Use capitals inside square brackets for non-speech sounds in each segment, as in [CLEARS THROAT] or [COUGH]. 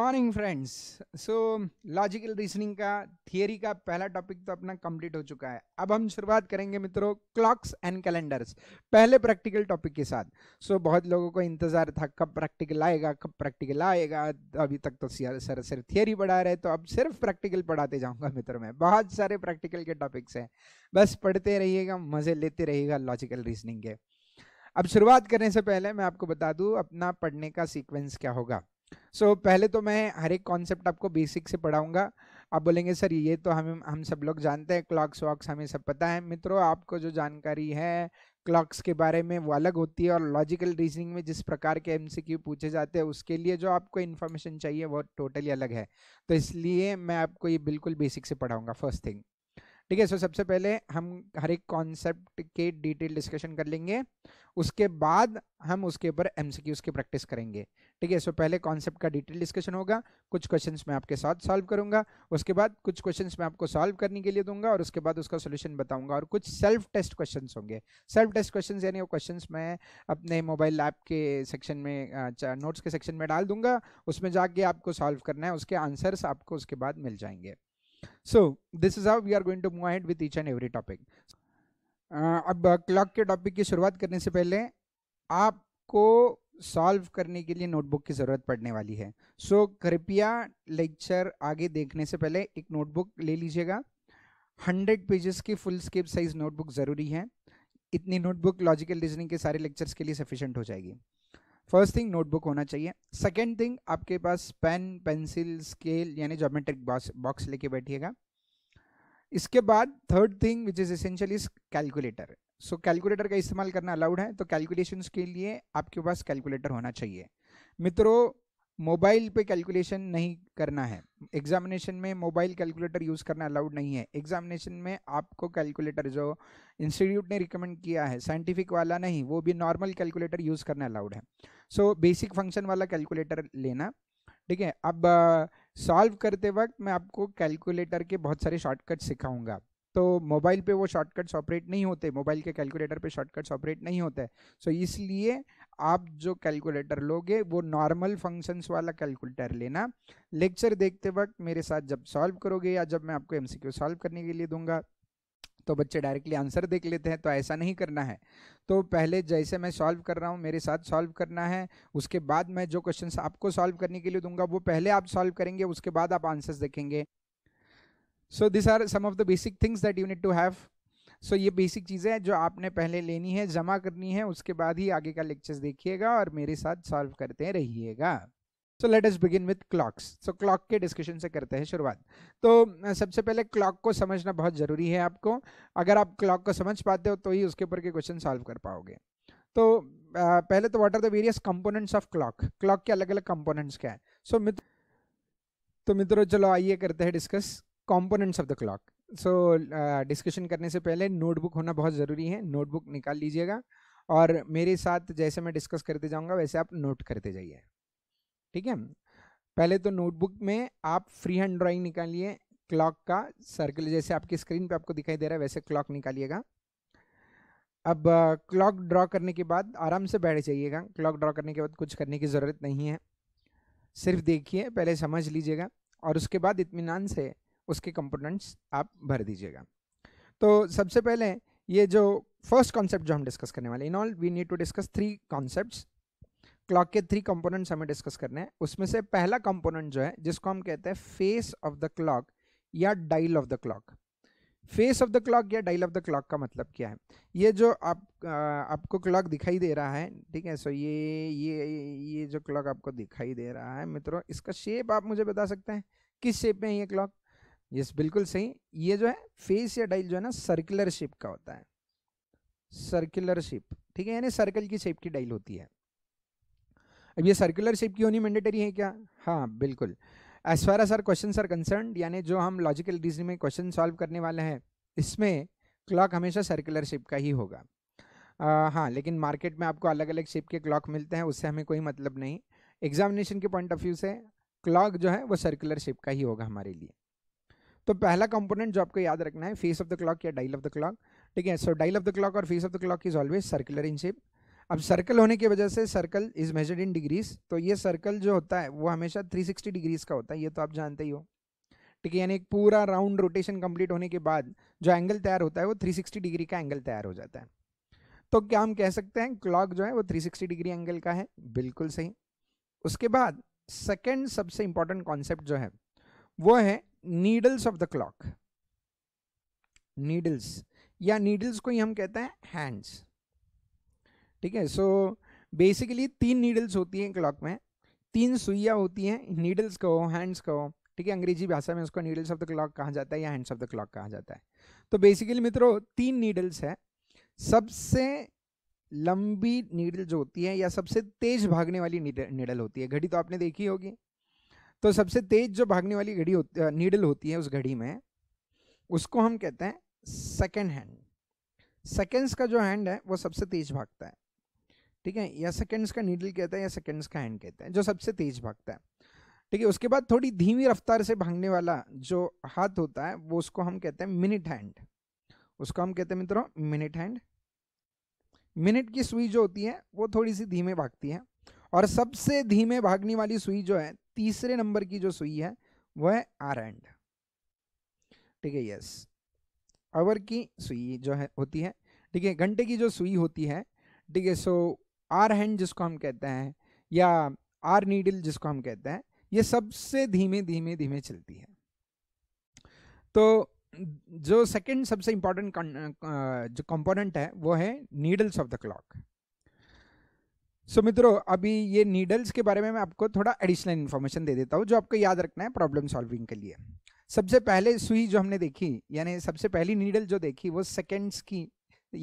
Morning friends so logical reasoning का theory का पहला टॉपिक तो अपना कंप्लीट हो चुका है अब हम शुरुआत करेंगे मित्रों क्लॉक्स एंड कैलेंडर्स पहले प्रैक्टिकल टॉपिक के साथ सो so, बहुत लोगों को इंतजार था कब प्रैक्टिकल आएगा कब प्रैक्टिकल आएगा अभी तक तो सर सिर्फ थियरी पढ़ा रहे तो अब सिर्फ प्रैक्टिकल पढ़ाते जाऊँगा मित्रों में बहुत सारे प्रैक्टिकल के टॉपिक्स हैं बस पढ़ते रहिएगा मज़े लेते रहिएगा लॉजिकल रीजनिंग के अब शुरुआत करने से पहले मैं आपको बता दूँ अपना पढ़ने का सिक्वेंस क्या होगा सो so, पहले तो मैं हर एक कॉन्सेप्ट आपको बेसिक से पढ़ाऊंगा आप बोलेंगे सर ये तो हम हम सब लोग जानते हैं क्लॉक्स वॉक्स हमें सब पता है मित्रों आपको जो जानकारी है क्लॉक्स के बारे में वो अलग होती है और लॉजिकल रीजनिंग में जिस प्रकार के एमसीक्यू पूछे जाते हैं उसके लिए जो आपको इन्फॉर्मेशन चाहिए वो टोटली अलग है तो इसलिए मैं आपको ये बिल्कुल बेसिक से पढ़ाऊँगा फर्स्ट थिंग ठीक है सो सबसे पहले हम हर एक कॉन्सेप्ट के डिटेल डिस्कशन कर लेंगे उसके बाद हम उसके ऊपर एम क्यूज की प्रैक्टिस करेंगे ठीक है सो पहले कॉन्सेप्ट का डिटेल डिस्कशन होगा कुछ क्वेश्चंस मैं आपके साथ सॉल्व करूंगा उसके बाद कुछ क्वेश्चंस मैं आपको सॉल्व करने के लिए दूंगा और उसके बाद उसका सोल्यूशन बताऊंगा और कुछ सेल्फ टेस्ट क्वेश्चन होंगे सेल्फ टेस्ट क्वेश्चन यानी वो क्वेश्चन मैं अपने मोबाइल ऐप के सेक्शन में नोट्स के सेक्शन में डाल दूंगा उसमें जाके आपको सॉल्व करना है उसके आंसर्स आपको उसके बाद मिल जाएंगे so this is how we are going to move ahead with each and every topic uh, अब क्लॉक uh, के टॉपिक की शुरुआत करने से पहले आपको सॉल्व करने के लिए नोटबुक की ज़रूरत पड़ने वाली है सो so, कृपया लेक्चर आगे देखने से पहले एक नोटबुक ले लीजिएगा हंड्रेड पेजेस की फुल स्केप साइज नोटबुक ज़रूरी है इतनी नोटबुक लॉजिकल रीजनिंग के सारे लेक्चर्स के लिए सफिशेंट हो जाएगी फर्स्ट थिंग नोटबुक होना चाहिए सेकेंड थिंग आपके पास पेन पेंसिल स्केल यानी जोमेट्रिक बॉक्स बॉक्स लेके बैठिएगा इसके बाद third thing which is essential is calculator so calculator का इस्तेमाल करना अलाउड है तो कैलकुलेशंस के लिए आपके पास कैलकुलेटर होना चाहिए मित्रों मोबाइल पे कैलकुलेशन नहीं करना है एग्जामिनेशन में मोबाइल कैलकुलेटर यूज़ करना अलाउड नहीं है एग्जामिनेशन में आपको कैलकुलेटर जो इंस्टीट्यूट ने रिकमेंड किया है साइंटिफिक वाला नहीं वो भी नॉर्मल कैलकुलेटर यूज़ करना अलाउड है सो बेसिक फंक्शन वाला कैलकुलेटर लेना ठीक है अब सॉल्व करते वक्त मैं आपको कैलकुलेटर के बहुत सारे शॉर्टकट सिखाऊंगा तो मोबाइल पे वो शॉर्टकट्स ऑपरेट नहीं होते मोबाइल के कैलकुलेटर पे शॉर्टकट्स ऑपरेट नहीं होते सो so, इसलिए आप जो कैलकुलेटर लोगे वो नॉर्मल फंक्शंस वाला कैलकुलेटर लेना लेक्चर देखते वक्त मेरे साथ जब सॉल्व करोगे या जब मैं आपको एमसीक्यू सॉल्व करने के लिए दूंगा तो बच्चे डायरेक्टली आंसर देख लेते हैं तो ऐसा नहीं करना है तो पहले जैसे मैं सॉल्व कर रहा हूँ मेरे साथ सॉल्व करना है उसके बाद मैं जो क्वेश्चंस आपको सॉल्व करने के लिए दूंगा वो पहले आप सॉल्व करेंगे उसके बाद आप आंसर्स देखेंगे so this are some of the basic things that you need to have so ये बेसिक चीज़ें हैं जो आपने पहले लेनी है जमा करनी है उसके बाद ही आगे का लेक्चर्स देखिएगा और मेरे साथ सॉल्व करते रहिएगा so let us begin with clocks so clock के डिस्कशन से करते हैं शुरुआत तो सबसे पहले क्लॉक को समझना बहुत ज़रूरी है आपको अगर आप क्लॉक को समझ पाते हो तो ही उसके ऊपर के क्वेश्चन सॉल्व कर पाओगे तो पहले तो what are the various components of clock clock के अलग अलग कंपोनेंट्स क्या है सो so, मित्र तो मित्रों चलो आइए करते हैं discuss components of the clock so discussion करने से पहले नोटबुक होना बहुत ज़रूरी है नोटबुक निकाल लीजिएगा और मेरे साथ जैसे मैं डिस्कस करते जाऊंगा वैसे आप नोट करते जाइए ठीक है पहले तो नोटबुक में आप फ्री हैंड ड्राइंग निकालिए क्लॉक का सर्कल जैसे आपकी स्क्रीन पे आपको दिखाई दे रहा है वैसे क्लॉक निकालिएगा अब क्लॉक uh, ड्रॉ करने के बाद आराम से बैठ जाइएगा क्लॉक ड्रॉ करने के बाद कुछ करने की ज़रूरत नहीं है सिर्फ देखिए पहले समझ लीजिएगा और उसके बाद इतमान से उसके कंपोनेंट्स आप भर दीजिएगा तो सबसे पहले ये जो फर्स्ट कॉन्सेप्ट जो हम डिस्कस करने वाले in all we need to discuss three concept clock के थ्री कंपोनेंट्स हमें डिस्कस करने हैं उसमें से पहला कंपोनेंट जो है जिसको हम कहते हैं फेस ऑफ द क्लॉक या dial of the clock face of the clock या डाइल ऑफ द क्लॉक का मतलब क्या है ये जो आप आ, आपको क्लॉक दिखाई दे रहा है ठीक है सो ये ये ये जो क्लॉक आपको दिखाई दे रहा है मित्रों इसका शेप आप मुझे बता सकते हैं किस शेप में है ये क्लॉक यस बिल्कुल सही ये जो है फेस या डाइल जो है ना सर्कुलर शेप का होता है सर्कुलर शेप ठीक है यानी सर्कल की शेप की डाइल होती है अब ये सर्कुलर शेप की होनी मैंडेटरी है क्या हाँ बिल्कुल as far as are question are concern यानी जो हम लॉजिकल रीजनिंग में क्वेश्चन सॉल्व करने वाले हैं इसमें क्लॉक हमेशा सर्कुलर शेप का ही होगा आ, हाँ लेकिन मार्केट में आपको अलग अलग शेप के क्लॉक मिलते हैं उससे हमें कोई मतलब नहीं एग्जामिनेशन के पॉइंट ऑफ व्यू से क्लॉक जो है वो सर्कुलर शेप का ही होगा हमारे लिए तो पहला कंपोनेंट जो आपको याद रखना है फेस ऑफ द क्लॉक या डाइल ऑफ द क्लॉक ठीक है so dial of the clock और face of the clock is always circular in shape अब सर्कल होने की वजह से circle is measured in degrees तो ये सर्कल जो होता है वो हमेशा 360 डिग्रीज का होता है ये तो आप जानते ही हो ठीक है यानी एक पूरा राउंड रोटेशन कंप्लीट होने के बाद जो एंगल तैयार होता है वो 360 डिग्री का एंगल तैयार हो जाता है तो क्या हम कह सकते हैं क्लॉक जो है वो 360 डिग्री एंगल का है बिल्कुल सही उसके बाद सेकेंड सबसे इंपॉर्टेंट कॉन्सेप्ट जो है वो है needles of the clock needles या नीडल्स को ही हम कहते हैं हैंड्स ठीक है सो बेसिकली तीन नीडल्स होती हैं क्लॉक में तीन सुइया होती हैं नीडल्स कहो हैंड्स कहो ठीक है अंग्रेजी भाषा में उसको नीडल्स ऑफ द क्लॉक कहा जाता है या हैंड्स ऑफ द क्लॉक कहा जाता है तो बेसिकली मित्रों तीन नीडल्स है सबसे लंबी नीडल जो होती है या सबसे तेज भागने वाली नीडल होती है घड़ी तो आपने देखी होगी तो सबसे तेज जो भागने वाली घड़ी होती नीडल होती है उस घड़ी में उसको हम कहते हैं सेकेंड हैंड सेकेंड्स का जो हैंड है वो सबसे तेज भागता है ठीक है या सेकेंड्स का नीडल कहते हैं या सेकेंड्स का हैंड कहते हैं जो सबसे तेज भागता है ठीक है उसके बाद थोड़ी धीमी रफ्तार से भागने वाला जो हाथ होता है वो उसको हम कहते हैं मिनट हैंड उसको हम कहते हैं मित्रों मिनट हैंड मिनट की सुई जो होती है वो थोड़ी सी धीमे भागती है और सबसे धीमे भागने वाली सुई जो है तीसरे नंबर की जो सुई है वह आर एंड ठीक है यस आवर की सुई जो है होती है ठीक है घंटे की जो सुई होती है ठीक है सो आर हैंड जिसको हम कहते हैं या आर नीडल जिसको हम कहते हैं ये सबसे धीमे धीमे धीमे चलती है तो जो सेकंड सबसे इंपॉर्टेंट जो कंपोनेंट है वो है needles of the clock so मित्रों अभी ये नीडल्स के बारे में मैं आपको थोड़ा एडिशनल इन्फॉर्मेशन दे देता हूँ जो आपको याद रखना है प्रॉब्लम सॉल्विंग के लिए सबसे पहले सुई जो हमने देखी यानी सबसे पहली नीडल जो देखी वो सेकेंड्स की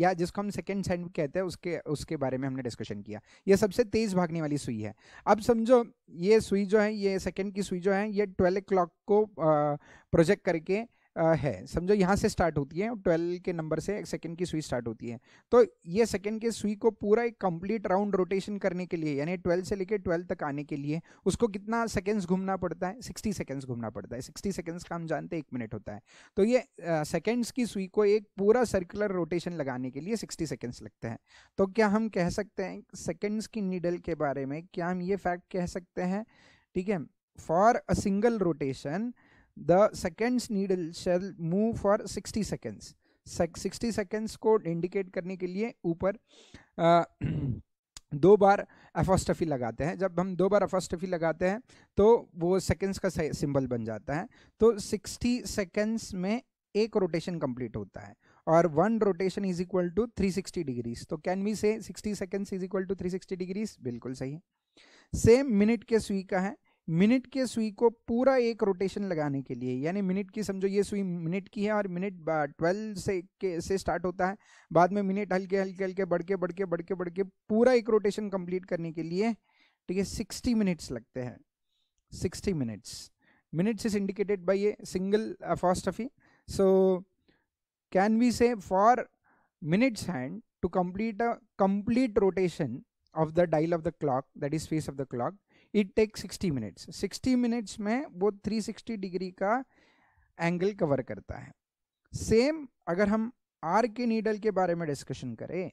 या जिसको हम सेकेंड सैंड कहते हैं उसके उसके बारे में हमने डिस्कशन किया ये सबसे तेज भागने वाली सुई है अब समझो ये सुई जो है ये सेकेंड की सुई जो है ये ट्वेल्व क्लॉक को प्रोजेक्ट करके है समझो यहाँ से स्टार्ट होती है ट्वेल्व के नंबर से सेकेंड की सुई स्टार्ट होती है तो ये सेकेंड के सुई को पूरा एक कंप्लीट राउंड रोटेशन करने के लिए यानी ट्वेल्व से लेकर ट्वेल्व तक आने के लिए उसको कितना सेकेंड्स घूमना पड़ता है सिक्सटी सेकेंड्स घूमना पड़ता है सिक्सटी सेकेंड्स का हम जानते हैं एक मिनट होता है तो ये सेकेंड्स की सुई को एक पूरा सर्कुलर रोटेशन लगाने के लिए सिक्सटी सेकेंड्स लगते हैं तो क्या हम कह सकते हैं सेकेंड्स की नीडल के बारे में क्या हम ये फैक्ट कह सकते हैं ठीक है for a single rotation the seconds needle shall move for 60 seconds sixty seconds को इंडिकेट करने के लिए ऊपर [CLEARS THROAT] दो बार एफोस्टफी लगाते हैं जब हम दो बार एफोस्टफी लगाते हैं तो वो सेकेंड्स का सिंबल बन जाता है तो सिक्सटी सेकेंड्स में एक रोटेशन कंप्लीट होता है और one rotation is equal to three sixty degrees तो can we say sixty seconds is equal to three sixty degrees बिल्कुल सही है सेम मिनट के सुई का है मिनट के सुई को पूरा एक रोटेशन लगाने के लिए यानी मिनट की समझो ये सुई मिनट की है और मिनट ट्वेल्व से के से स्टार्ट होता है बाद में मिनट हल्के हल्के हल्के बढ़ के बढ़ के बढ़ के बढ़ के पूरा एक रोटेशन कंप्लीट करने के लिए ठीक है सिक्सटी मिनट्स लगते हैं sixty minutes minutes is indicated by a single फॉस्टफी so can we say for minutes hand to complete a complete rotation of the dial of the clock that is face of the clock it take 60 minutes 60 minutes में वो 360 degree का angle cover करता है same अगर हम are के needle के बारे में डिस्कशन करें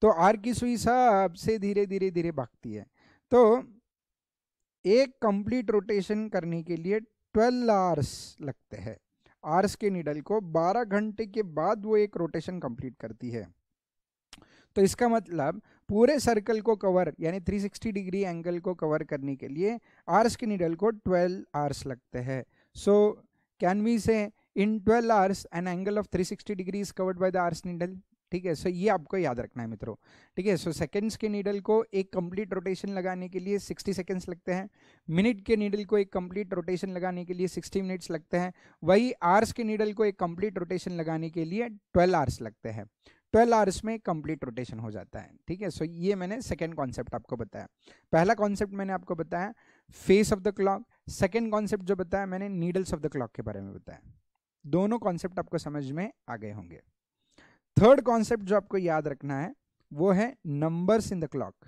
तो आर की सुई सबसे धीरे धीरे धीरे भागती है तो एक कंप्लीट रोटेशन करने के लिए 12 आवर्स लगते हैं आर्स के निडल को 12 घंटे के बाद वो एक रोटेशन कंप्लीट करती है तो इसका मतलब पूरे सर्कल को कवर यानी 360 डिग्री एंगल को कवर करने के लिए आर्स की निडल को 12 आर्स लगते हैं सो can we say in 12 hours an angle of 360 degree is covered by the hours needle ठीक है सो ये आपको याद रखना है मित्रों ठीक है सो सेकेंड्स के नीडल को एक कंप्लीट रोटेशन लगाने के लिए 60 सेकेंड्स लगते हैं मिनट के नीडल को एक कंप्लीट रोटेशन लगाने के लिए 60 मिनट्स लगते हैं वही आर्स के नीडल को एक कंप्लीट रोटेशन लगाने के लिए 12 आवर्स लगते हैं 12 आवर्स में कंप्लीट रोटेशन हो जाता है ठीक है सो ये मैंने सेकेंड कॉन्सेप्ट आपको बताया पहला कॉन्सेप्ट मैंने आपको बताया face of the clock second concept जो बताया मैंने नीडल्स ऑफ द क्लॉक के बारे में बताया दोनों कॉन्सेप्ट आपको समझ में आ गए होंगे थर्ड कॉन्सेप्ट जो आपको याद रखना है वो है नंबर्स इन द क्लॉक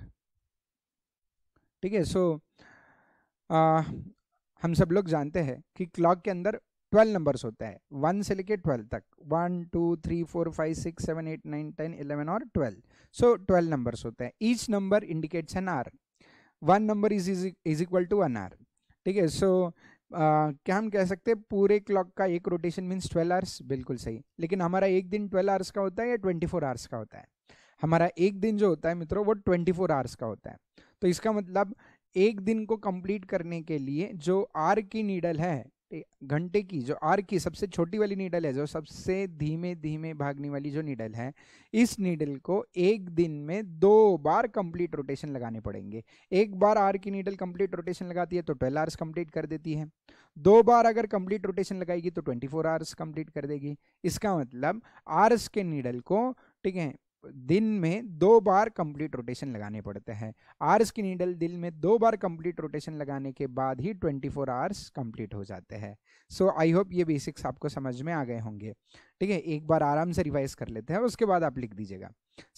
ठीक है सो हम सब लोग जानते हैं कि क्लॉक के अंदर ट्वेल्व नंबर्स होता है वन से लेके ट्वेल्व तक one two three four five six seven eight nine ten eleven और ट्वेल्व सो ट्वेल्व नंबर्स होते हैं each number indicates an hour one number is is equal to one hour ठीक है सो क्या हम कह सकते हैं पूरे क्लॉक का एक रोटेशन मीन्स ट्वेल्व आवर्स बिल्कुल सही लेकिन हमारा एक दिन ट्वेल्व आवर्स का होता है या ट्वेंटी फोर आवर्स का होता है हमारा एक दिन जो होता है मित्रों वो ट्वेंटी फोर आवर्स का होता है तो इसका मतलब एक दिन को कंप्लीट करने के लिए जो आर की नीडल है घंटे की जो आर की सबसे छोटी वाली नीडल है जो सबसे धीमे धीमे भागने वाली जो नीडल है इस नीडल को एक दिन में दो बार कंप्लीट रोटेशन लगाने पड़ेंगे एक बार आर की नीडल कंप्लीट रोटेशन लगाती है तो ट्वेल्व आवर्स कंप्लीट कर देती है दो बार अगर कंप्लीट रोटेशन लगाएगी तो ट्वेंटी फोर आवर्स कंप्लीट कर देगी इसका मतलब आर्स के नीडल को ठीक है दिन में दो बार कंप्लीट रोटेशन लगाने पड़ते हैं आर्स की नीडल दिल में दो बार कंप्लीट रोटेशन लगाने के बाद ही 24 फोर आवर्स कंप्लीट हो जाते हैं सो आई होप ये बेसिक्स आपको समझ में आ गए होंगे ठीक है एक बार आराम से रिवाइज कर लेते हैं उसके बाद आप लिख दीजिएगा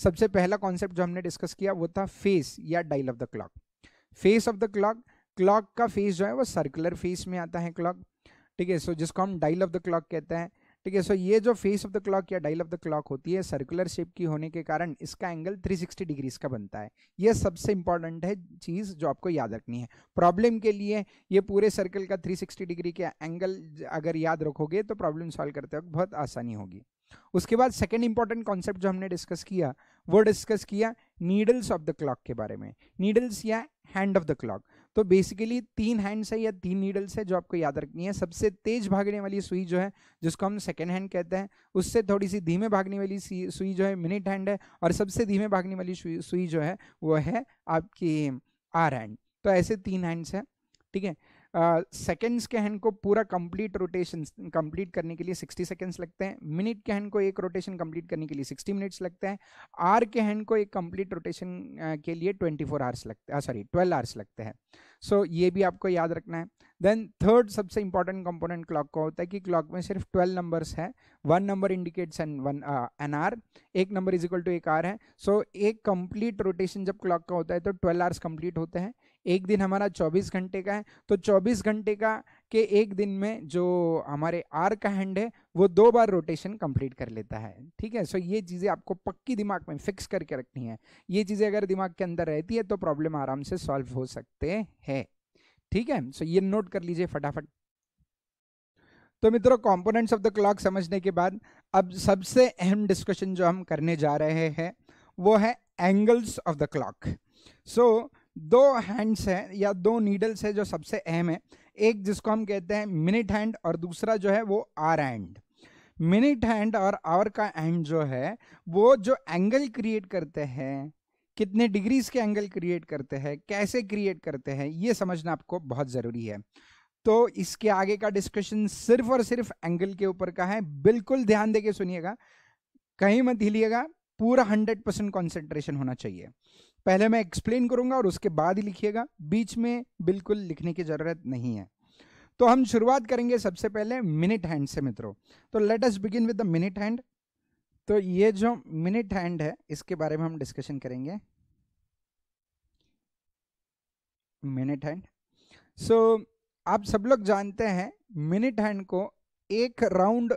सबसे पहला कॉन्सेप्ट जो हमने डिस्कस किया वो था फेस या dial of the clock face of the clock clock का फेस जो है वो सर्कुलर फेस में आता है क्लॉक ठीक है सो जिसको हम डाइल ऑफ द क्लॉक कहते हैं ठीक है सो ये जो फेस ऑफ द क्लॉक या डायल ऑफ द क्लॉक होती है सर्कुलर शेप की होने के कारण इसका एंगल 360 डिग्रीज का बनता है ये सबसे इंपॉर्टेंट है चीज़ जो आपको याद रखनी है प्रॉब्लम के लिए ये पूरे सर्कल का 360 डिग्री के एंगल अगर याद रखोगे तो प्रॉब्लम सॉल्व करते वक्त बहुत आसानी होगी उसके बाद सेकेंड इंपॉर्टेंट कॉन्सेप्ट जो हमने डिस्कस किया वो डिस्कस किया नीडल्स ऑफ द क्लॉक के बारे में नीडल्स या हैंड ऑफ द क्लॉक तो बेसिकली तीन हैंड्स है या तीन नीडल्स है जो आपको याद रखनी है सबसे तेज भागने वाली सुई जो है जिसको हम सेकेंड हैंड कहते हैं उससे थोड़ी सी धीमे भागने वाली सुई जो है मिनट हैंड है और सबसे धीमे भागने वाली सुई जो है वो है आपकी आर हैंड तो ऐसे तीन हैंड्स हैं ठीक है सेकेंड्स uh, के हैंड को पूरा कंप्लीट रोटेशन कंप्लीट करने के लिए 60 सेकेंड्स लगते हैं मिनट के हैंड को एक रोटेशन कंप्लीट करने के लिए 60 मिनट्स लगते हैं आर के हैंड को एक कंप्लीट रोटेशन uh, के लिए 24 फोर आवर्स लगते हैं सॉरी 12 आवर्स लगते हैं सो so, ये भी आपको याद रखना है देन थर्ड सबसे इंपॉर्टेंट कंपोनेंट क्लॉक का होता है कि क्लॉक में सिर्फ 12 नंबर्स है one number indicates an one an hour एक नंबर इज इक्वल टू एक आर है सो so, एक कंप्लीट रोटेशन जब क्लॉक का होता है तो 12 आवर्स कंप्लीट होते हैं एक दिन हमारा 24 घंटे का है तो 24 घंटे का के एक दिन में जो हमारे आर का हैंड है वो दो बार रोटेशन कंप्लीट कर लेता है ठीक है सो ये चीज़ें आपको पक्की दिमाग में फिक्स करके रखनी है ये चीज़ें अगर दिमाग के अंदर रहती है तो प्रॉब्लम आराम से सॉल्व हो सकते हैं ठीक है सो ये नोट कर लीजिए फटाफट तो मित्रों कंपोनेंट्स ऑफ द क्लॉक समझने के बाद अब सबसे अहम डिस्कशन जो हम करने जा रहे हैं वो है angles of the clock so दो हैंड्स हैं या दो नीडल्स है जो सबसे अहम है एक जिसको हम कहते हैं मिनिट हैंड और दूसरा जो है वो आर हैंड मिनिट हैंड और आवर का हैंड जो है वो जो एंगल क्रिएट करते हैं कितने डिग्रीज के एंगल क्रिएट करते हैं कैसे क्रिएट करते हैं ये समझना आपको बहुत ज़रूरी है तो इसके आगे का डिस्कशन सिर्फ और सिर्फ एंगल के ऊपर का है बिल्कुल ध्यान देके सुनिएगा कहीं मत हिलिएगा पूरा हंड्रेड परसेंट कॉन्सेंट्रेशन होना चाहिए पहले मैं एक्सप्लेन करूंगा और उसके बाद ही लिखिएगा बीच में बिल्कुल लिखने की ज़रूरत नहीं है तो हम शुरुआत करेंगे सबसे पहले मिनट हैंड से मित्रों तो let us begin with the minute hand तो ये जो मिनट हैंड है इसके बारे में हम डिस्कशन करेंगे मिनट हैंड सो आप सब लोग जानते हैं मिनट हैंड को एक राउंड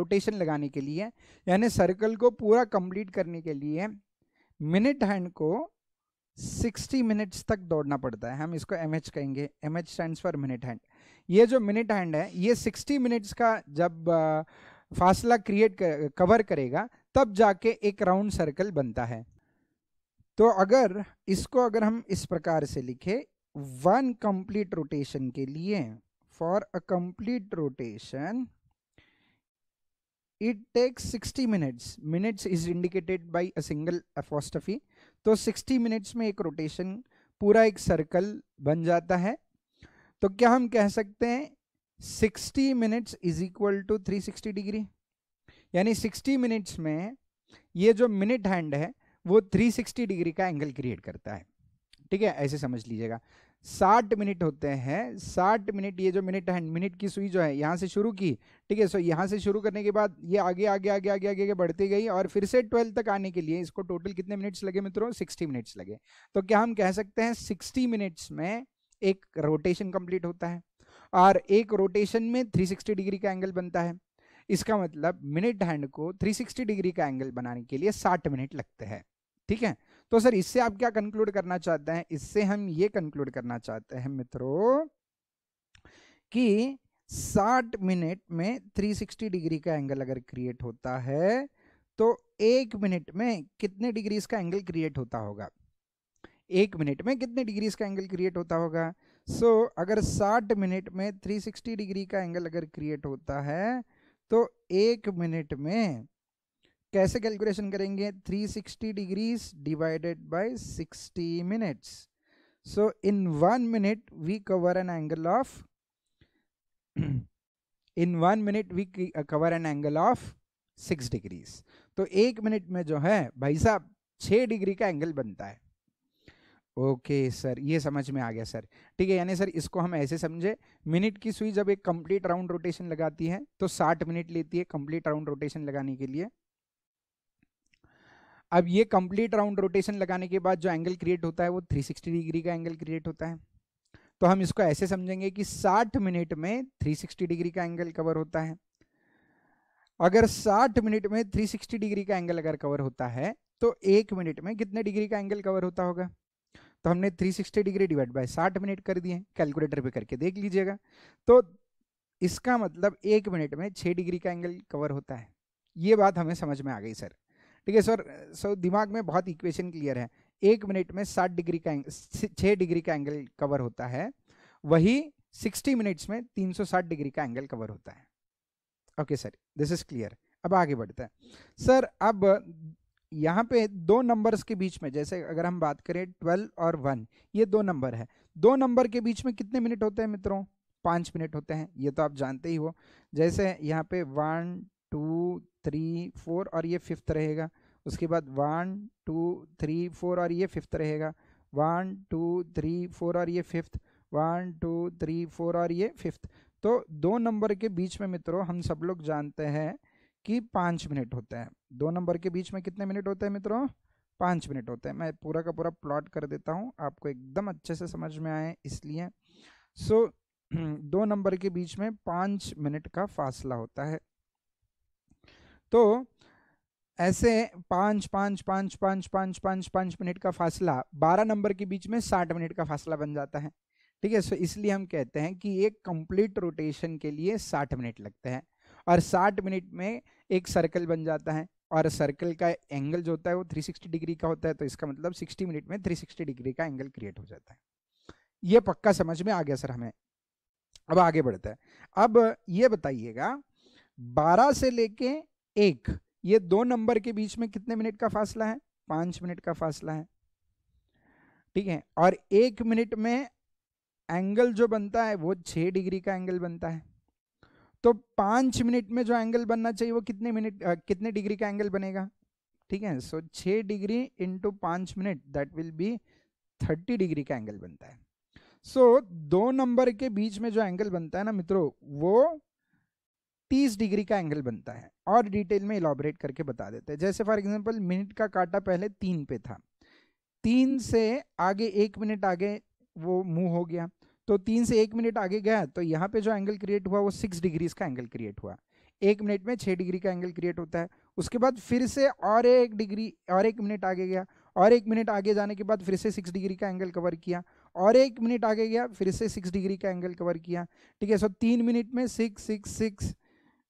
रोटेशन लगाने के लिए यानी सर्कल को पूरा कंप्लीट करने के लिए मिनट हैंड को 60 मिनट्स तक दौड़ना पड़ता है हम इसको एम एच कहेंगे M H stand for minute hand ये जो मिनट हैंड है ये 60 मिनट्स का जब फासला क्रिएट कर, कवर करेगा तब जाके एक राउंड सर्कल बनता है तो अगर इसको अगर हम इस प्रकार से लिखे वन कंप्लीट रोटेशन के लिए for a complete rotation it takes 60 minutes minutes is indicated by a single apostrophe तो 60 minutes में एक rotation पूरा एक circle बन जाता है तो क्या हम कह सकते हैं 60 minutes is equal to 360 degree यानी 60 minutes में ये जो minute hand है वो 360 डिग्री का एंगल क्रिएट करता है ठीक है ऐसे समझ लीजिएगा साठ मिनट होते हैं साठ मिनट ये जो मिनट है मिनट की सुई जो है यहाँ से शुरू की ठीक है सो यहाँ से शुरू करने के बाद ये आगे आगे आगे आगे आगे आगे बढ़ती गई और फिर से ट्वेल्थ तक आने के लिए इसको टोटल कितने मिनट्स लगे मित्रों सिक्सटी मिनट्स लगे तो क्या हम कह सकते हैं सिक्सटी मिनट्स में एक रोटेशन कंप्लीट होता है और एक रोटेशन में थ्री डिग्री का एंगल बनता है इसका मतलब मिनट हैंड को थ्री डिग्री का एंगल बनाने के लिए साठ मिनट लगते हैं ठीक है तो सर इससे आप क्या कंक्लूड करना चाहते हैं इससे हम ये कंक्लूड करना चाहते हैं मित्रों कि 60 मिनट में 360 डिग्री का एंगल अगर क्रिएट होता है तो एक मिनट में कितने डिग्रीज का एंगल क्रिएट होता होगा एक मिनट में कितने डिग्रीज का एंगल क्रिएट होता होगा सो so, अगर 60 मिनट में 360 डिग्री का एंगल अगर क्रिएट होता है तो एक मिनट में कैसे कैलकुलेशन करेंगे 360 degrees divided by 60 minutes so in one minute we cover an angle of in one minute we cover an angle of six degrees तो एक मिनट में जो है भाई साहब छः डिग्री का एंगल बनता है ओके सर ये समझ में आ गया सर ठीक है यानी सर इसको हम ऐसे समझे मिनट की सुई जब एक कंप्लीट राउंड रोटेशन लगाती है तो 60 मिनट लेती है कंप्लीट राउंड रोटेशन लगाने के लिए अब ये कंप्लीट राउंड रोटेशन लगाने के बाद जो एंगल क्रिएट होता है वो 360 डिग्री का एंगल क्रिएट होता है तो हम इसको ऐसे समझेंगे कि 60 मिनट में 360 डिग्री का एंगल कवर होता है अगर 60 मिनट में 360 डिग्री का एंगल अगर कवर होता है तो एक मिनट में कितने डिग्री का एंगल कवर होता होगा तो हमने 360 डिग्री डिवाइड बाय 60 मिनट कर दिए कैलकुलेटर पे करके देख लीजिएगा तो इसका मतलब एक मिनट में छः डिग्री का एंगल कवर होता है ये बात हमें समझ में आ गई सर ठीक है सर सो दिमाग में बहुत इक्वेशन क्लियर है एक मिनट में सात डिग्री का छः डिग्री का एंगल कवर होता है वही सिक्सटी मिनट्स में तीन सौ साठ डिग्री का एंगल कवर होता है okay sir this is clear अब आगे बढ़ते हैं सर अब यहाँ पे दो नंबर्स के बीच में जैसे अगर हम बात करें ट्वेल्व और वन ये दो नंबर है दो नंबर के बीच में कितने मिनट होते हैं मित्रों पाँच मिनट होते हैं ये तो आप जानते ही हो जैसे यहाँ पे वन टू थ्री फोर और ये फिफ्थ रहेगा उसके बाद वन टू थ्री फोर और ये फिफ्थ रहेगा वन टू थ्री फोर और ये fifth one two three four और ये फिफ्थ तो दो नंबर के बीच में मित्रों हम सब लोग जानते हैं कि पाँच मिनट होते हैं दो नंबर के बीच में कितने मिनट होते हैं मित्रों पाँच मिनट होते हैं मैं पूरा का पूरा प्लॉट कर देता हूँ आपको एकदम अच्छे से समझ में आए इसलिए सो so, [CLEARS THROAT] दो नंबर के बीच में पाँच मिनट का फासला होता है तो ऐसे पाँच पाँच पाँच पाँच पाँच पाँच पाँच मिनट का फासला बारह नंबर के बीच में साठ मिनट का फासला बन जाता है ठीक है सो इसलिए हम कहते हैं कि एक कंप्लीट रोटेशन के लिए साठ मिनट लगते हैं और साठ मिनट में एक सर्कल बन जाता है और सर्कल का एंगल जो होता है वो 360 डिग्री का होता है तो इसका मतलब 60 मिनट में 360 डिग्री का एंगल क्रिएट हो जाता है ये पक्का समझ में आ गया सर हमें अब आगे बढ़ते हैं अब ये बताइएगा 12 से लेके एक ये दो नंबर के बीच में कितने मिनट का फासला है पांच मिनट का फासला है ठीक है और एक मिनट में एंगल जो बनता है वो छह डिग्री का एंगल बनता है तो पांच मिनट में जो एंगल बनना चाहिए वो कितने मिनट कितने डिग्री का एंगल बनेगा ठीक है सो छह डिग्री इंटू पांच minute that will be thirty degree का एंगल बनता है सो so, दो नंबर के बीच में जो एंगल बनता है ना मित्रों वो तीस डिग्री का एंगल बनता है और डिटेल में इलाबोरेट करके बता देते हैं जैसे फॉर एग्जाम्पल मिनट का काटा पहले तीन पे था तीन से आगे एक मिनट आगे वो मूव हो गया तो तीन से एक मिनट आगे गया तो यहाँ पे जो एंगल क्रिएट हुआ वो सिक्स डिग्रीज का एंगल क्रिएट हुआ एक मिनट में छः डिग्री का एंगल क्रिएट होता है उसके बाद फिर से और एक डिग्री और एक मिनट आगे गया और एक मिनट आगे जाने के बाद फिर से सिक्स डिग्री का एंगल कवर किया और एक मिनट आगे गया फिर से सिक्स डिग्री का एंगल कवर किया ठीक है सो तीन मिनट में सिक्स सिक्स सिक्स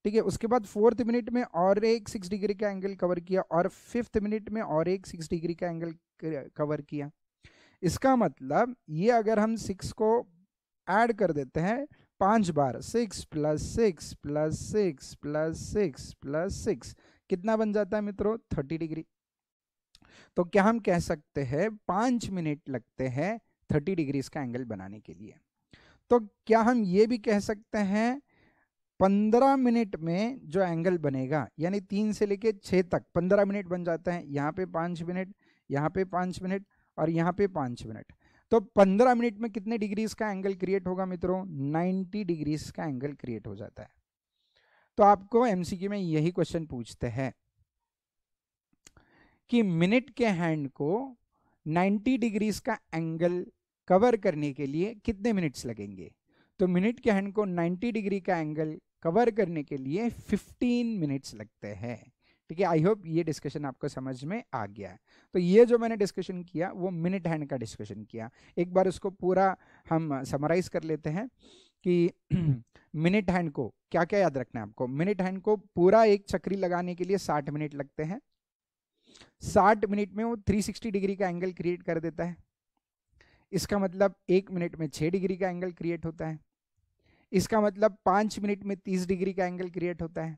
ठीक है उसके बाद फोर्थ मिनट में और एक सिक्स डिग्री का एंगल कवर किया और फिफ्थ मिनट में और एक सिक्स डिग्री का एंगल कवर किया इसका मतलब ये अगर हम सिक्स को ऐड कर देते हैं पांच बार six plus six plus six plus six plus six कितना बन जाता है मित्रों थर्टी डिग्री तो क्या हम कह सकते हैं पांच मिनट लगते हैं थर्टी डिग्री का एंगल बनाने के लिए तो क्या हम ये भी कह सकते हैं पंद्रह मिनट में जो एंगल बनेगा यानी तीन से लेके छः तक पंद्रह मिनट बन जाता है यहाँ पे पाँच मिनट यहाँ पे पाँच मिनट और यहाँ पे पाँच मिनट तो पंद्रह मिनट में कितने डिग्रीज का एंगल क्रिएट होगा मित्रों नाइन्टी डिग्रीज का एंगल क्रिएट हो जाता है तो आपको एमसीक्यू में यही क्वेश्चन पूछते हैं कि मिनट के हैंड को 90 डिग्रीज का एंगल कवर करने के लिए कितने मिनट्स लगेंगे तो मिनट के हैंड को 90 डिग्री का एंगल कवर करने के लिए 15 मिनट्स लगते हैं ठीक है आई होप ये डिस्कशन आपको समझ में आ गया तो ये जो मैंने डिस्कशन किया वो मिनट हैंड का डिस्कशन किया एक बार उसको पूरा हम समराइज कर लेते हैं कि मिनट [CLEARS THROAT] हैंड को क्या क्या याद रखना है आपको मिनट हैंड को पूरा एक चक्री लगाने के लिए साठ मिनट लगते हैं साठ मिनट में वो 360 डिग्री का एंगल क्रिएट कर देता है इसका मतलब एक मिनट में छः डिग्री का एंगल क्रिएट होता है इसका मतलब पाँच मिनट में तीस डिग्री का एंगल क्रिएट होता है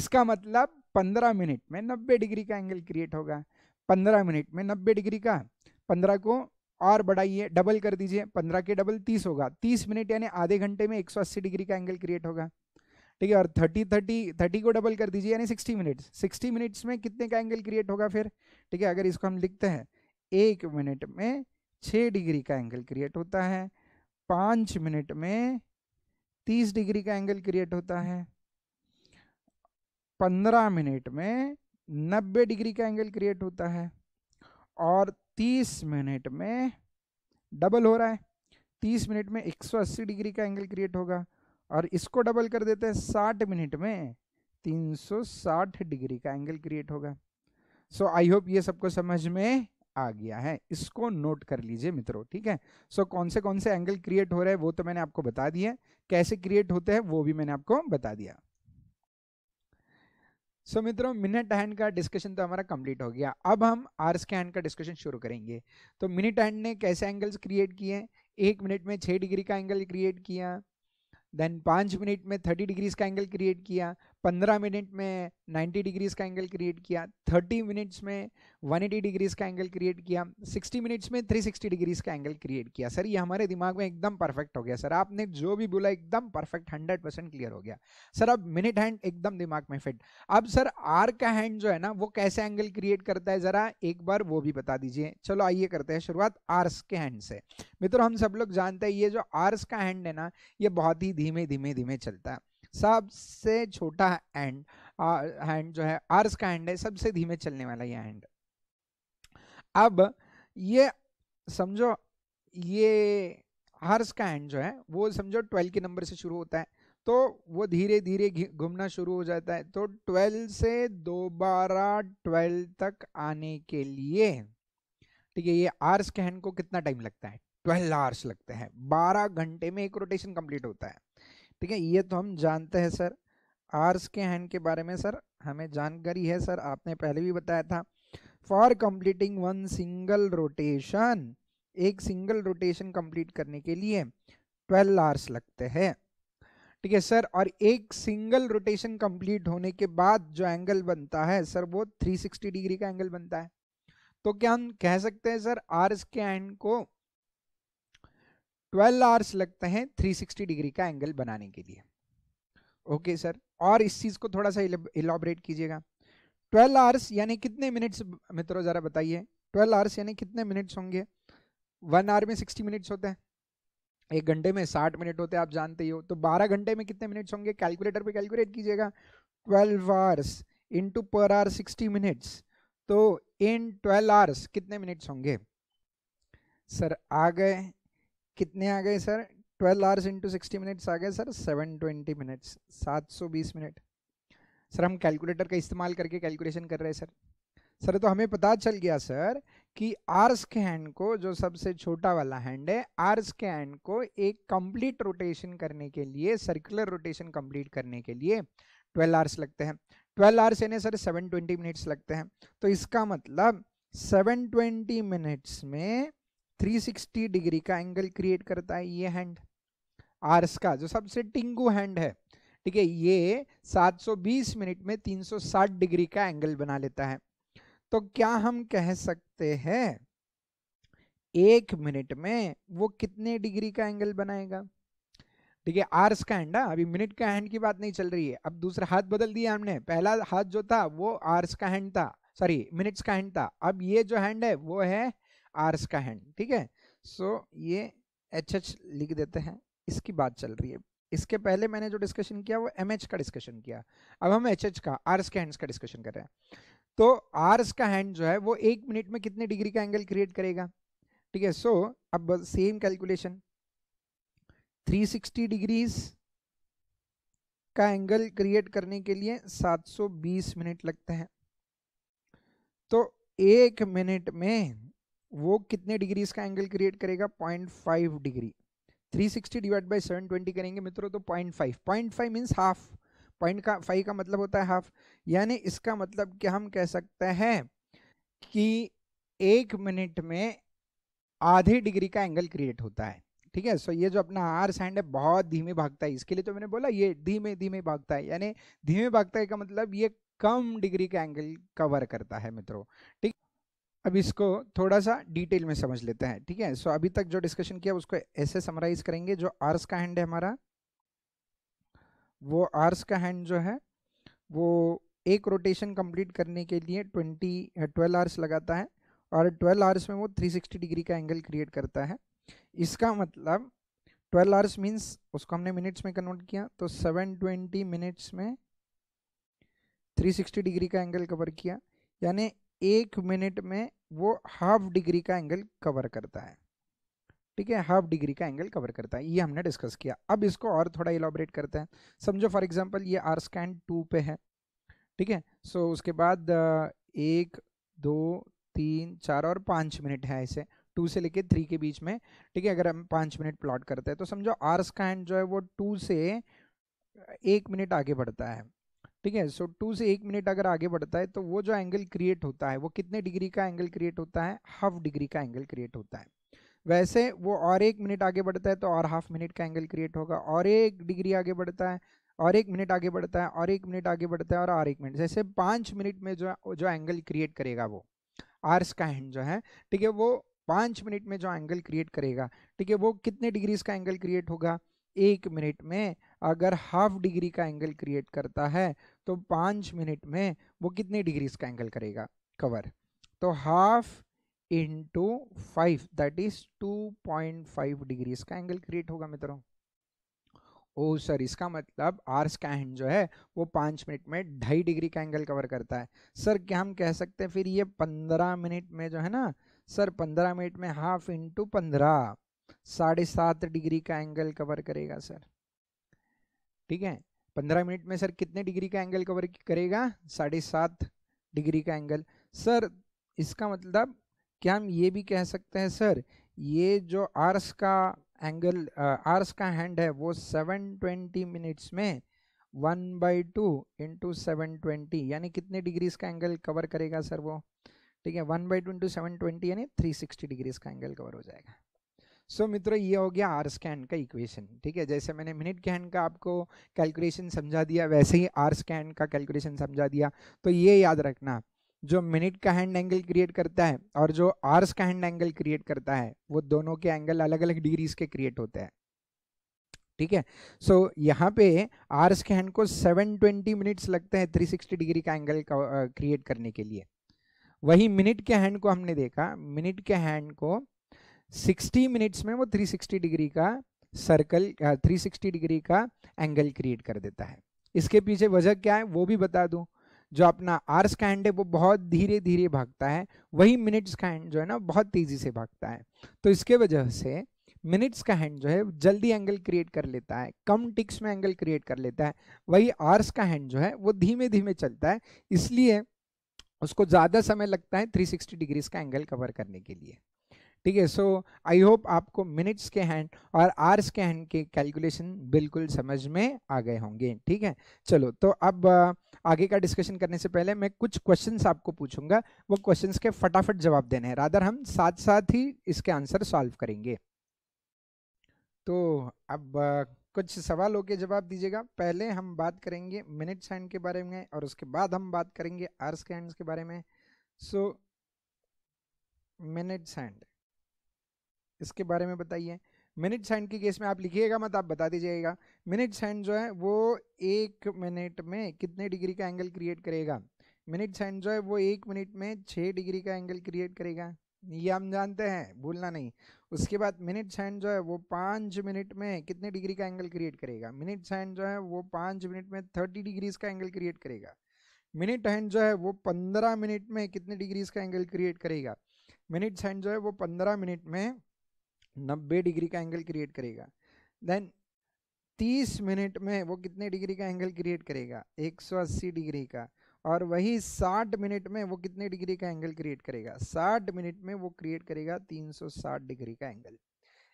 इसका मतलब पंद्रह मिनट में नब्बे डिग्री का एंगल क्रिएट होगा पंद्रह मिनट में नब्बे डिग्री का पंद्रह को और बढ़ाइए डबल कर दीजिए पंद्रह के डबल तीस होगा तीस मिनट यानी आधे घंटे में एक सौ अस्सी डिग्री का एंगल क्रिएट होगा ठीक है और थर्टी थर्टी थर्टी को डबल कर दीजिए यानी सिक्सटी मिनट्स सिक्सटी मिनट्स में कितने का एंगल क्रिएट होगा फिर ठीक है अगर इसको हम लिखते हैं एक मिनट में छः डिग्री का एंगल क्रिएट होता है पाँच मिनट में तीस डिग्री का एंगल क्रिएट होता है पंद्रह मिनट में नब्बे डिग्री का एंगल क्रिएट होता है और तीस मिनट में डबल हो रहा है तीस मिनट में 180 डिग्री का एंगल क्रिएट होगा और इसको डबल कर देते हैं 60 मिनट में 360 डिग्री का एंगल क्रिएट होगा सो आई होप ये सबको समझ में आ गया है इसको नोट कर लीजिए मित्रों ठीक है सो so, कौन से कौन से एंगल क्रिएट हो रहे हैं वो तो मैंने आपको बता दिया कैसे क्रिएट होते हैं वो भी मैंने आपको बता दिया सो so, मित्रों मिनट हैंड का डिस्कशन तो हमारा कंप्लीट हो गया अब हम आर्स के हैंड का डिस्कशन शुरू करेंगे तो मिनट हैंड ने कैसे एंगल्स क्रिएट किए एक मिनट में छः डिग्री का एंगल क्रिएट किया देन पाँच मिनट में थर्टी डिग्रीज का एंगल क्रिएट किया पंद्रह मिनट में नाइन्टी डिग्रीज का एंगल क्रिएट किया थर्टी मिनट्स में वन एटी डिग्रीज का एंगल क्रिएट किया सिक्सटी मिनट्स में थ्री सिक्सटी डिग्रीज का एंगल क्रिएट किया सर ये हमारे दिमाग में एकदम परफेक्ट हो गया सर आपने जो भी बोला एकदम परफेक्ट हंड्रेड परसेंट क्लियर हो गया सर अब मिनट हैंड एकदम दिमाग में फिट अब सर आर का हैंड जो है ना वो कैसे एंगल क्रिएट करता है ज़रा एक बार वो भी बता दीजिए चलो आइए करते हैं शुरुआत आर्स के हैंड से मित्रों हम सब लोग जानते हैं ये जो आर्स का हैंड है ना ये बहुत ही धीमे धीमे धीमे चलता है सबसे छोटा एंड हैंड जो है आर्स का हैंड है सबसे धीमे चलने वाला ये हैंड अब ये समझो ये हर्स का हैंड जो है वो समझो ट्वेल्व के नंबर से शुरू होता है तो वो धीरे धीरे घूमना शुरू हो जाता है तो ट्वेल्व से दोबारा ट्वेल्व तक आने के लिए ठीक है ये आर्स के हैंड को कितना टाइम लगता है ट्वेल्व आर्स लगते हैं बारह घंटे में एक रोटेशन कंप्लीट होता है ठीक है ये तो हम जानते हैं सर आर्स के हैंड के बारे में सर हमें जानकारी है सर आपने पहले भी बताया था for completing one single rotation एक सिंगल रोटेशन कंप्लीट करने के लिए ट्वेल्व आर्स लगते हैं ठीक है सर और एक सिंगल रोटेशन कंप्लीट होने के बाद जो एंगल बनता है सर वो 360 डिग्री का एंगल बनता है तो क्या हम कह सकते हैं सर आर्स के एंड को ट्वेल्व आवर्स लगते हैं 360 डिग्री का एंगल बनाने के लिए ओके सर और इस चीज़ को थोड़ा सा इलाबरेट कीजिएगा 12 आवर्स यानी कितने मिनट्स मित्रों ज़रा बताइए 12 आवर्स यानी कितने मिनट्स होंगे वन आवर में 60 मिनट्स होते हैं एक घंटे में 60 मिनट होते हैं आप जानते ही हो तो 12 घंटे में कितने मिनट्स होंगे कैलकुलेटर पे कैलकुलेट कीजिएगा 12 hours into per hour 60 minutes तो इन 12 आवर्स कितने मिनट्स होंगे सर आ गए कितने आ गए sir 12 hours into sixty minutes आ गए सर 720 मिनट्स 720 मिनट सर हम कैलकुलेटर का इस्तेमाल करके कैलकुलेशन कर रहे हैं सर सर तो हमें पता चल गया सर कि आर्स के हैंड को जो सबसे छोटा वाला हैंड है आर्स के हैंड को एक कंप्लीट रोटेशन करने के लिए सर्कुलर रोटेशन कंप्लीट करने के लिए 12 आवर्स लगते हैं 12 आवर्स यानी सर 720 मिनट्स लगते हैं तो इसका मतलब 720 मिनट्स में 360 डिग्री का एंगल क्रिएट करता है ये हैंड आर्स का जो सबसे टिंगू हैंड है ठीक है ये 720 मिनट में 360 डिग्री का एंगल बना लेता है तो क्या हम कह सकते हैं एक मिनट में वो कितने डिग्री का एंगल बनाएगा ठीक है आर्स का हैंड हाँ, अभी मिनट का हैंड की बात नहीं चल रही है अब दूसरा हाथ बदल दिया हमने पहला हाथ जो था वो आर्स का हैंड था सॉरी मिनट्स का हैंड था अब ये जो हैंड है वो है आर्स का हैंड ठीक है सो so, ये एच एच लिख देते हैं इसकी बात चल रही है इसके पहले मैंने जो डिस्कशन किया वो एम एच का डिस्कशन किया अब हम एच एच का आर्स के हैंड्स का डिस्कशन कर रहे हैं तो आर्स का हैंड जो है वो एक मिनट में कितने डिग्री का एंगल क्रिएट करेगा ठीक है सो अब सेम कैलकुलेशन 360 डिग्रीज का एंगल क्रिएट करने के लिए 720 मिनट लगते हैं तो एक मिनट में वो कितने डिग्रीज का एंगल क्रिएट करेगा point five degree three sixty divide by seven twenty करेंगे मित्रों तो point five point five means half point का फाइव का मतलब होता है हाफ यानी इसका मतलब कि हम कह सकते हैं कि एक मिनट में आधे डिग्री का एंगल क्रिएट होता है ठीक है सो ये जो अपना आर सैंड है बहुत धीमे भागता है इसके लिए तो मैंने बोला ये धीमे धीमे भागता है यानी धीमे भागता है का मतलब ये कम डिग्री का एंगल कवर करता है मित्रों ठीक अब इसको थोड़ा सा डिटेल में समझ लेते हैं ठीक है सो so, अभी तक जो डिस्कशन किया उसको ऐसे समराइज करेंगे जो आर्स का हैंड है हमारा वो आर्स का हैंड जो है वो एक रोटेशन कंप्लीट करने के लिए ट्वेंटी ट्वेल्व आवर्स लगाता है और ट्वेल्व आवर्स में वो थ्री सिक्सटी डिग्री का एंगल क्रिएट करता है इसका मतलब ट्वेल्व आवर्स मीन्स उसको हमने मिनट्स में कन्वर्ट किया तो सेवन ट्वेंटी मिनट्स में थ्री सिक्सटी डिग्री का एंगल कवर किया यानी एक मिनट में वो हाफ डिग्री का एंगल कवर करता है ठीक है हाफ डिग्री का एंगल कवर करता है ये हमने डिस्कस किया अब इसको और थोड़ा इलाबरेट करते हैं समझो फॉर एग्जांपल ये आर स्कैन टू पे है ठीक है सो उसके बाद एक दो तीन चार और पाँच मिनट है इसे टू से लेके थ्री के बीच में ठीक है अगर हम पाँच मिनट प्लॉट करते हैं तो समझो आर स्कैन जो है वो टू से एक मिनट आगे बढ़ता है ठीक है सो टू से एक मिनट अगर आगे बढ़ता है तो वो जो एंगल क्रिएट होता है वो कितने डिग्री का एंगल क्रिएट होता है हाफ डिग्री का एंगल क्रिएट होता है वैसे वो और एक मिनट आगे बढ़ता है तो और हाफ मिनट का एंगल क्रिएट होगा और एक डिग्री आगे बढ़ता है और एक मिनट आगे बढ़ता है और एक मिनट आगे बढ़ता है और और एक मिनट जैसे पाँच मिनट में जो जो एंगल क्रिएट करेगा वो आर्स का हैंड जो है ठीक है वो पाँच मिनट में जो एंगल क्रिएट करेगा ठीक है वो कितने डिग्रीज का एंगल क्रिएट होगा एक मिनट में अगर हाफ डिग्री का एंगल क्रिएट करता है तो पाँच मिनट में वो कितने डिग्रीज का एंगल करेगा कवर तो half into five that is two point five degrees का एंगल क्रिएट होगा मित्रों ओ सर इसका मतलब आर हैंड जो है वो पाँच मिनट में ढाई डिग्री का एंगल कवर करता है सर क्या हम कह सकते हैं फिर ये पंद्रह मिनट में जो है ना सर पंद्रह मिनट में हाफ इंटू पंद्रह साढ़े सात डिग्री का एंगल कवर करेगा सर ठीक है पंद्रह मिनट में सर कितने डिग्री का एंगल कवर करेगा साढ़े सात डिग्री का एंगल सर इसका मतलब क्या हम ये भी कह सकते हैं सर ये जो आर्स का एंगल आर्स का हैंड है वो सेवन ट्वेंटी मिनट्स में one by two into seven twenty यानी कितने डिग्रीज का एंगल कवर करेगा सर वो ठीक है one by two into seven twenty यानी थ्री सिक्सटी डिग्रीज का एंगल कवर हो जाएगा सो so, मित्रों ये हो गया आर स्कैन का इक्वेशन ठीक है जैसे मैंने मिनट कैन का आपको कैलकुलेशन समझा दिया वैसे ही आर स्कैन का कैलकुलेशन समझा दिया तो ये याद रखना जो मिनट का हैंड एंगल क्रिएट करता है और जो आर्स का हैंड एंगल क्रिएट करता है वो दोनों के एंगल अलग अलग डिग्रीज के क्रिएट होते हैं ठीक है सो so, यहाँ पे आर्स के हैंड को 720 मिनट्स लगते हैं 360 डिग्री का एंगल का क्रिएट करने के लिए वही मिनट के हैंड को हमने देखा मिनट के हैंड को 60 मिनट्स में वो 360 डिग्री का सर्कल थ्री सिक्सटी डिग्री का एंगल क्रिएट कर देता है इसके पीछे वजह क्या है वो भी बता दूं जो अपना आर्स का हैंड है वो बहुत धीरे धीरे भागता है वही मिनट्स का हैंड जो है ना बहुत तेजी से भागता है तो इसके वजह से मिनट्स का हैंड जो है जल्दी एंगल क्रिएट कर लेता है कम टिक्स में एंगल क्रिएट कर लेता है वही आर्स का हैंड जो है वो धीमे धीमे चलता है इसलिए उसको ज़्यादा समय लगता है 360 डिग्रीज का एंगल कवर करने के लिए ठीक है सो आई होप आपको मिनट्स के हैंड और आर्स के हैंड के कैलकुलेशन बिल्कुल समझ में आ गए होंगे ठीक है चलो तो अब आगे का डिस्कशन करने से पहले मैं कुछ क्वेश्चंस आपको पूछूंगा वो क्वेश्चंस के फटाफट जवाब देने हैं रादर हम साथ साथ ही इसके आंसर सॉल्व करेंगे तो अब कुछ सवालों के जवाब दीजिएगा पहले हम बात करेंगे मिनट्स हैंड के बारे में और उसके बाद हम बात करेंगे आर्स के हैंड्स के बारे में सो मिनट्स हैंड इसके बारे में बताइए मिनट हैंड के केस में आप लिखिएगा मत आप बता दीजिएगा मिनट हैंड जो है वो एक मिनट में कितने डिग्री का एंगल क्रिएट करेगा मिनट हैंड जो है वो एक मिनट में छः डिग्री का एंगल क्रिएट करेगा ये हम जानते हैं भूलना नहीं उसके बाद मिनट हैंड जो है वो पाँच मिनट में कितने डिग्री का एंगल क्रिएट करेगा मिनट हैंड जो है वो पाँच मिनट में थर्टी डिग्रीज का एंगल क्रिएट करेगा मिनट हैंड जो है वो पंद्रह मिनट में कितने डिग्रीज का एंगल क्रिएट करेगा मिनट सेंड जो है वो पंद्रह मिनट में 90 डिग्री का एंगल क्रिएट करेगा देन 30 मिनट में वो कितने डिग्री का एंगल क्रिएट करेगा 180 डिग्री का और वही 60 मिनट में वो कितने डिग्री का एंगल क्रिएट करेगा 60 मिनट में वो क्रिएट करेगा 360 डिग्री का एंगल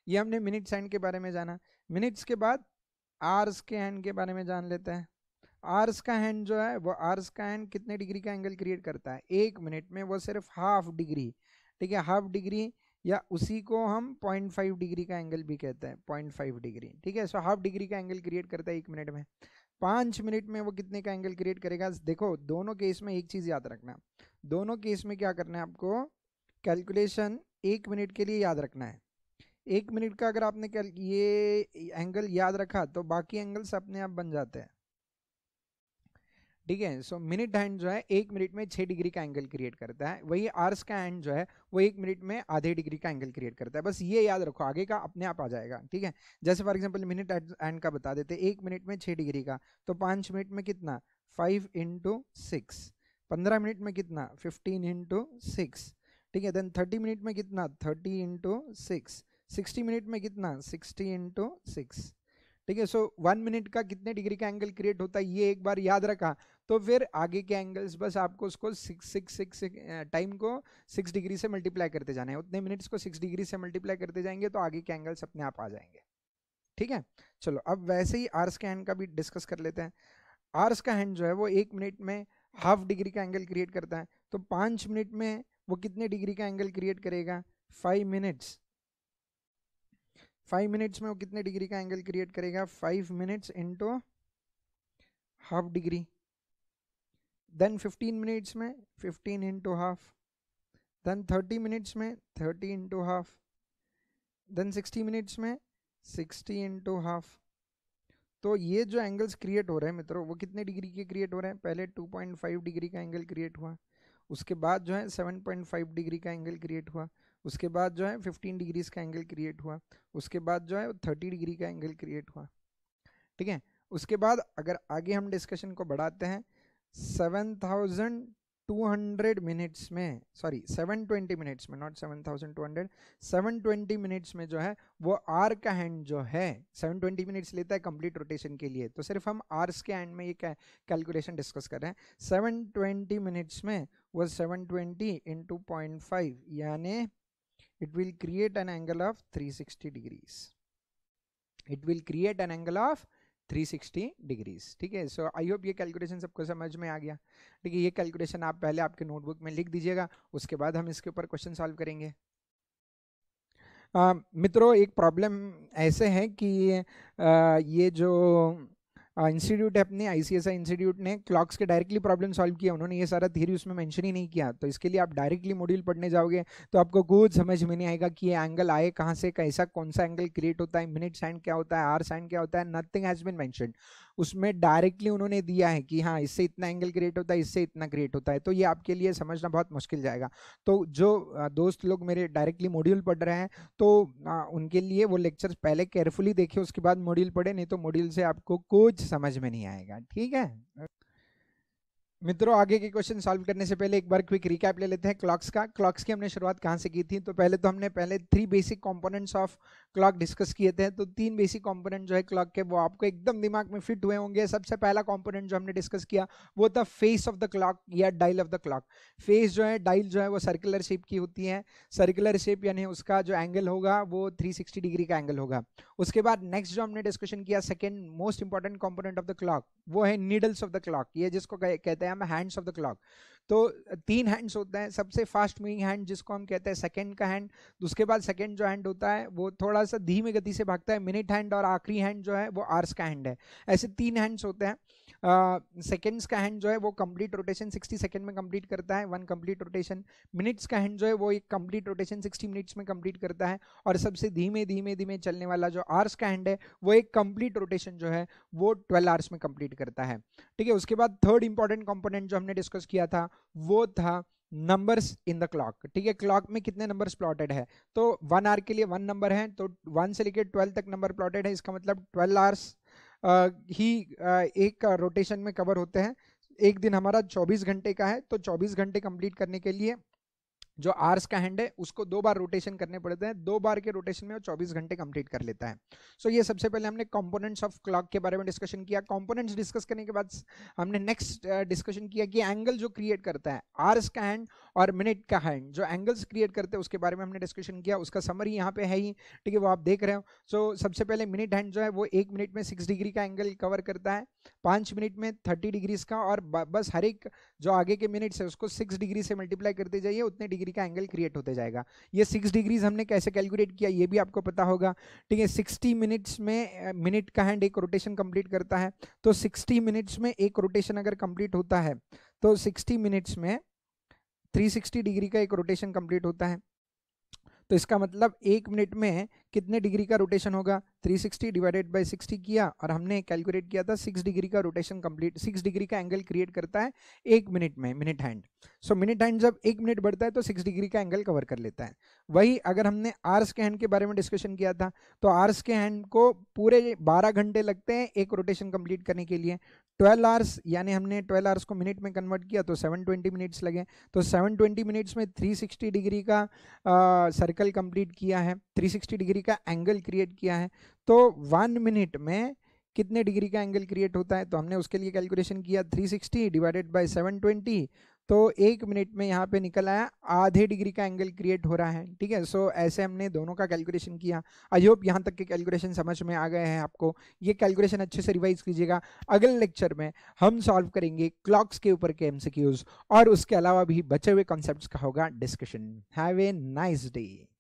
ये हमने मिनट्स एंड के बारे में जाना मिनट्स के बाद आर्स के एंड के बारे में जान लेते हैं आर्स का हैंड जो है वो आर्स का हैंड कितने डिग्री का एंगल क्रिएट करता है एक मिनट में वो सिर्फ हाफ डिग्री ठीक है हाफ डिग्री या उसी को हम पॉइंट फाइव डिग्री का एंगल भी कहते हैं पॉइंट फाइव डिग्री ठीक है सो हाफ डिग्री का एंगल क्रिएट करता है एक मिनट में पाँच मिनट में वो कितने का एंगल क्रिएट करेगा देखो दोनों केस में एक चीज़ याद रखना दोनों केस में क्या करना है आपको कैलकुलेशन एक मिनट के लिए याद रखना है एक मिनट का अगर आपने ये एंगल याद रखा तो बाकी एंगल्स अपने आप बन जाते हैं ठीक है सो मिनट हैंड जो है एक मिनट में छः डिग्री का एंगल क्रिएट करता है वही आर्स का हैंड जो है वो एक मिनट में आधे डिग्री का एंगल क्रिएट करता है बस ये याद रखो आगे का अपने आप आ जाएगा ठीक है जैसे फॉर एग्जाम्पल मिनट हैंड का बता देते एक मिनट में छः डिग्री का तो पाँच मिनट में कितना फाइव इंटू सिक्स पंद्रह मिनट में कितना फिफ्टीन इंटू सिक्स ठीक है देन थर्टी मिनट में कितना thirty into six sixty minute में कितना सिक्सटी इंटू सिक्स ठीक है सो वन मिनट का कितने डिग्री का एंगल क्रिएट होता है ये एक बार याद रखा तो फिर आगे के एंगल्स बस आपको उसको सिक्स सिक्स सिक्स टाइम को सिक्स डिग्री से मल्टीप्लाई करते जाना है उतने मिनट्स को सिक्स डिग्री से मल्टीप्लाई करते जाएंगे तो आगे के एंगल्स अपने आप आ जाएंगे ठीक है चलो अब वैसे ही आर्स का हैंड का भी डिस्कस कर लेते हैं आर्स का हैंड जो है वो एक मिनट में हाफ डिग्री का एंगल क्रिएट करता है तो पाँच मिनट में वो कितने डिग्री का एंगल क्रिएट करेगा फाइव मिनट्स फाइव मिनट्स में वो कितने डिग्री का एंगल क्रिएट करेगा five minutes into half degree then fifteen minutes में fifteen into half then thirty minutes में thirty into half then sixty minutes में सिक्सटी इंटू हाफ तो ये जो एंगल्स क्रिएट हो रहे हैं मित्रों वो कितने डिग्री के क्रिएट हो रहे हैं पहले टू पॉइंट फाइव डिग्री का एंगल क्रिएट हुआ उसके बाद जो है सेवन पॉइंट फाइव डिग्री का एंगल क्रिएट हुआ उसके बाद जो है फिफ्टीन डिग्रीज का एंगल क्रिएट हुआ उसके बाद जो है थर्टी डिग्री का एंगल क्रिएट हुआ ठीक है उसके बाद अगर आगे हम डिस्कशन को बढ़ाते हैं seven thousand two hundred minutes में सॉरी सेवन ट्वेंटी मिनट्स में not seven thousand two hundred seven twenty minutes में जो है वो आर का हैंड जो है सेवन ट्वेंटी मिनट्स लेता है कंप्लीट रोटेशन के लिए तो सिर्फ हम आर्स के हैंड में ये कैलकुलेशन डिस्कस कर रहे हैं सेवन ट्वेंटी मिनट्स में वो seven twenty into point five यानी it will create an angle of 360 degrees it will create an angle of 360 degrees ठीक है सो आई होप ये कैलकुलेशन सबको समझ में आ गया ठीक है ये कैलकुलेशन आप पहले आपके नोटबुक में लिख दीजिएगा उसके बाद हम इसके ऊपर क्वेश्चन सॉल्व करेंगे मित्रों एक प्रॉब्लम ऐसे है कि आ, ये जो इंस्टीट्यूट है अपने आईसीएसआई इंस्टीट्यूट ने क्लॉक्स के डायरेक्टली प्रॉब्लम सॉल्व किया उन्होंने ये सारा थ्योरी उसमें मेंशन ही नहीं किया तो इसके लिए आप डायरेक्टली मॉड्यूल पढ़ने जाओगे तो आपको कुछ समझ में नहीं आएगा कि ये एंगल आए कहाँ से कैसा कौन सा एंगल क्रिएट होता है मिनट साइन क्या होता है आर साइन क्या होता है नथिंग हैज बिन मैंशन उसमें डायरेक्टली उन्होंने दिया है कि हाँ इससे इतना एंगल क्रिएट होता है इससे इतना क्रिएट होता है तो ये आपके लिए समझना बहुत मुश्किल जाएगा तो जो दोस्त लोग मेरे डायरेक्टली मॉड्यूल पढ़ रहे हैं तो उनके लिए वो लेक्चर पहले केयरफुली देखे उसके बाद मॉड्यूल पढ़े नहीं तो मॉड्यूल से आपको कुछ समझ में नहीं आएगा ठीक है मित्रों आगे के क्वेश्चन सॉल्व करने से पहले एक बार क्विक रिकैप ले लेते हैं क्लॉक्स का क्लॉक्स की हमने शुरुआत कहाँ से की थी तो पहले तो हमने पहले three basic components of clock discuss किए थे तो तीन बेसिक कंपोनेंट जो है क्लॉक के वो आपको एकदम दिमाग में फिट हुए होंगे सबसे पहला कॉम्पोनेंट जो हमने डिस्कस किया वो था फेस ऑफ द क्लॉक या dial of the clock face जो है डाइल जो है वो सर्कुलर शेप की होती है सर्कुलर शेप यानी उसका जो एंगल होगा वो थ्री डिग्री का एंगल होगा उसके बाद नेक्स्ट जो हमने डिस्कशन किया second most important component of the clock वो है नीडल्स ऑफ द क्लॉक ये जिसको कहते हैं the hands of the clock. तो तीन हैंड्स होते हैं सबसे फास्ट मूविंग हैंड जिसको हम कहते हैं सेकेंड का हैंड उसके बाद सेकेंड जो हैंड होता है वो थोड़ा सा धीमे गति से भागता है मिनट हैंड और आखिरी हैंड जो है वो आर्स का हैंड है ऐसे तीन हैंड्स होते हैं सेकेंड्स uh, का हैंड जो है वो कंप्लीट रोटेशन 60 सेकेंड में कंप्लीट करता है वन कंप्लीट रोटेशन मिनट्स का हैंड जो है वो एक कंप्लीट रोटेशन 60 मिनट्स में कंप्लीट करता है और सबसे धीमे धीमे धीमे चलने वाला जो आर्स का हैंड है वो एक कंप्लीट रोटेशन जो है वो 12 आर्स में कंप्लीट करता है ठीक है उसके बाद थर्ड इंपॉर्टेंट कॉम्पोनेंट जो हमने डिस्कस किया था वो था नंबर्स इन द क्लॉक ठीक है क्लॉक में कितने नंबर्स प्लॉटेड है तो वन आर के लिए वन नंबर है तो वन से लेकर ट्वेल्व तक नंबर प्लॉटेड है इसका मतलब ट्वेल्व आवर्स ही एक रोटेशन में कवर होते हैं एक दिन हमारा 24 घंटे का है तो 24 घंटे कंप्लीट करने के लिए जो आर्स का हैंड है उसको दो बार रोटेशन करने पड़ते हैं दो बार के रोटेशन में वो 24 घंटे कंप्लीट कर लेता है सो so ये सबसे पहले हमने कंपोनेंट्स ऑफ क्लॉक के बारे में डिस्कशन किया कंपोनेंट्स डिस्कस करने के बाद हमने नेक्स्ट डिस्कशन uh, किया कि एंगल जो क्रिएट करता है आर्स का हैंड और मिनट का हैंड जो एंगल्स क्रिएट करते हैं उसके बारे में हमने डिस्कशन किया उसका समरी यहाँ पे है ही ठीक है वो आप देख रहे हो सो so, सबसे पहले मिनट हैंड जो है वो एक मिनट में सिक्स डिग्री का एंगल कवर करता है पाँच मिनट में थर्टी डिग्रीज का और बस हर एक जो आगे के मिनट्स है उसको सिक्स डिग्री से मल्टीप्लाई करते जाइए उतने डिग्री डिग्री का एंगल क्रिएट होते जाएगा ये सिक्स डिग्रीज हमने कैसे कैलकुलेट किया ये भी आपको पता होगा ठीक है सिक्सटी मिनट्स में मिनट का हैंड एक रोटेशन कंप्लीट करता है तो सिक्सटी मिनट्स में एक रोटेशन अगर कंप्लीट होता है तो सिक्सटी मिनट्स में 360 डिग्री का एक रोटेशन कंप्लीट होता है तो इसका मतलब एक मिनट में कितने डिग्री का रोटेशन होगा 360 डिवाइडेड बाय 60 किया और हमने कैलकुलेट किया था सिक्स डिग्री का रोटेशन कंप्लीट सिक्स डिग्री का एंगल क्रिएट करता है एक मिनट में minute hand so minute hand जब एक मिनट बढ़ता है तो सिक्स डिग्री का एंगल कवर कर लेता है वही अगर हमने आर्स के हैंड के बारे में डिस्कशन किया था तो आर्स के हैंड को पूरे बारह घंटे लगते हैं एक रोटेशन कंप्लीट करने के लिए ट्वेल्व आवर्स यानी हमने ट्वेल्व आवर्स को मिनट में कन्वर्ट किया तो सेवन ट्वेंटी मिनट्स लगे तो सेवन ट्वेंटी मिनट्स में थ्री सिक्सटी डिग्री का सर्कल कंप्लीट किया है थ्री सिक्सटी डिग्री का एंगल क्रिएट किया है तो वन मिनट में कितने डिग्री का एंगल क्रिएट होता है तो हमने उसके लिए कैलकुलेशन किया 360 डिवाइडेड बाय 720 तो एक मिनट में यहाँ पे निकल आया आधे डिग्री का एंगल क्रिएट हो रहा है ठीक है सो ऐसे हमने दोनों का कैलकुलेशन किया आई होप यहाँ तक के कैलकुलेशन समझ में आ गए हैं आपको ये कैलकुलेशन अच्छे से रिवाइज कीजिएगा अगले लेक्चर में हम सॉल्व करेंगे क्लॉक्स के ऊपर के एमसीक्यूज और उसके अलावा भी बचे हुए कॉन्सेप्ट का होगा discussion have a nice day